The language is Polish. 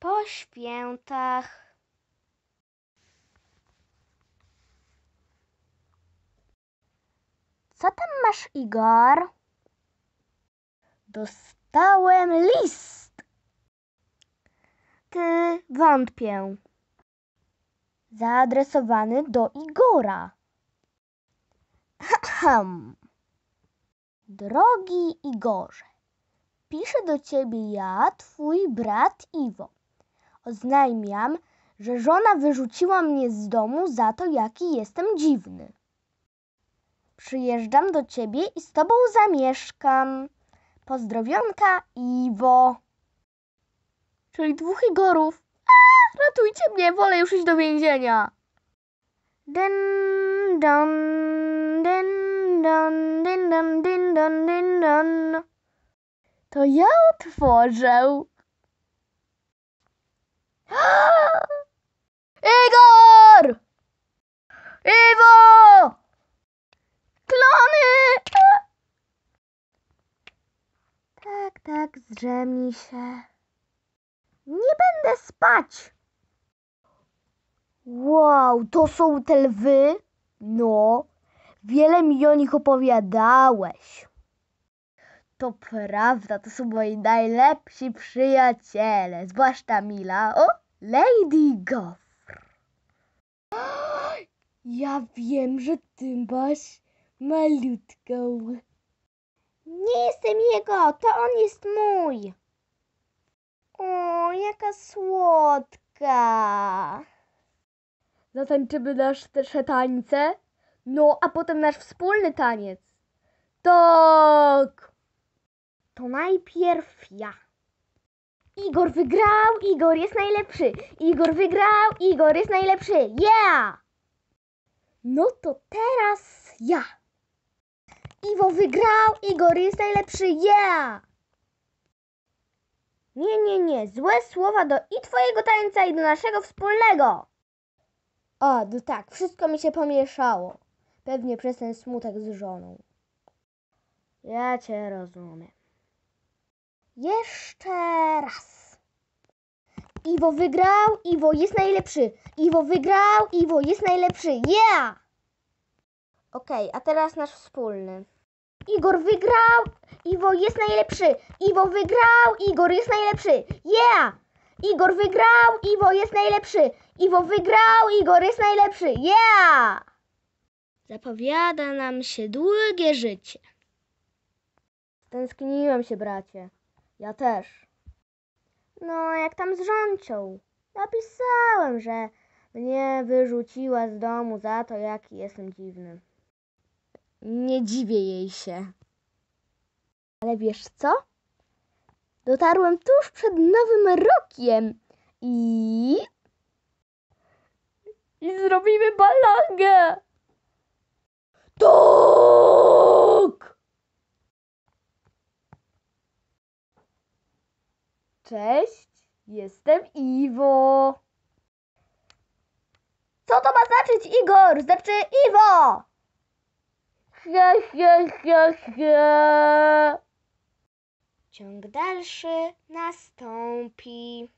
po świętach. Co tam masz, Igor? Dostałem list. Ty wątpię. Zaadresowany do Igora. Drogi Igorze, piszę do ciebie ja, twój brat Iwo. Oznajmiam, że żona wyrzuciła mnie z domu za to, jaki jestem dziwny. Przyjeżdżam do ciebie i z tobą zamieszkam. Pozdrowionka, Iwo. Czyli dwóch Igorów. A, ratujcie mnie, wolę już iść do więzienia. Dyn, dyn, dyn, dyn, dyn, To ja otworzę. Igor! Iwo! Klony! Tak, tak, zdrzemnij się. Nie będę spać. Wow, to są te lwy? No, wiele mi o nich opowiadałeś. To prawda, to są moi najlepsi przyjaciele, zwłaszcza Mila. O, Lady Gofr. Ja wiem, że ty masz malutką. Nie jestem jego, to on jest mój. O, jaka słodka. Zatańczymy nasze tańce, no a potem nasz wspólny taniec. Tak. To najpierw ja. Igor wygrał, Igor jest najlepszy. Igor wygrał, Igor jest najlepszy. Yeah! No to teraz ja. Iwo wygrał, Igor jest najlepszy. Yeah! Nie, nie, nie. Złe słowa do i twojego tańca i do naszego wspólnego. O, no tak, wszystko mi się pomieszało. Pewnie przez ten smutek z żoną. Ja cię rozumiem. Jeszcze raz. Iwo wygrał, Iwo jest najlepszy. Iwo wygrał, Iwo jest najlepszy. Yeah! Okej, okay, a teraz nasz wspólny. Igor wygrał, Iwo jest najlepszy. Iwo wygrał, Igor jest najlepszy. Yeah! Igor wygrał, Iwo jest najlepszy. Iwo wygrał, Igor jest najlepszy. Yeah! Zapowiada nam się długie życie. Tęskniłem się, bracie. Ja też. No, jak tam z żoncią? Napisałem, że mnie wyrzuciła z domu za to, jaki jestem dziwny. Nie dziwię jej się. Ale wiesz co? Dotarłem tuż przed nowym rokiem i... I zrobimy balangę! To! Cześć, jestem Iwo. Co to ma znaczyć, Igor? Znaczy Iwo! He, Ciąg dalszy nastąpi.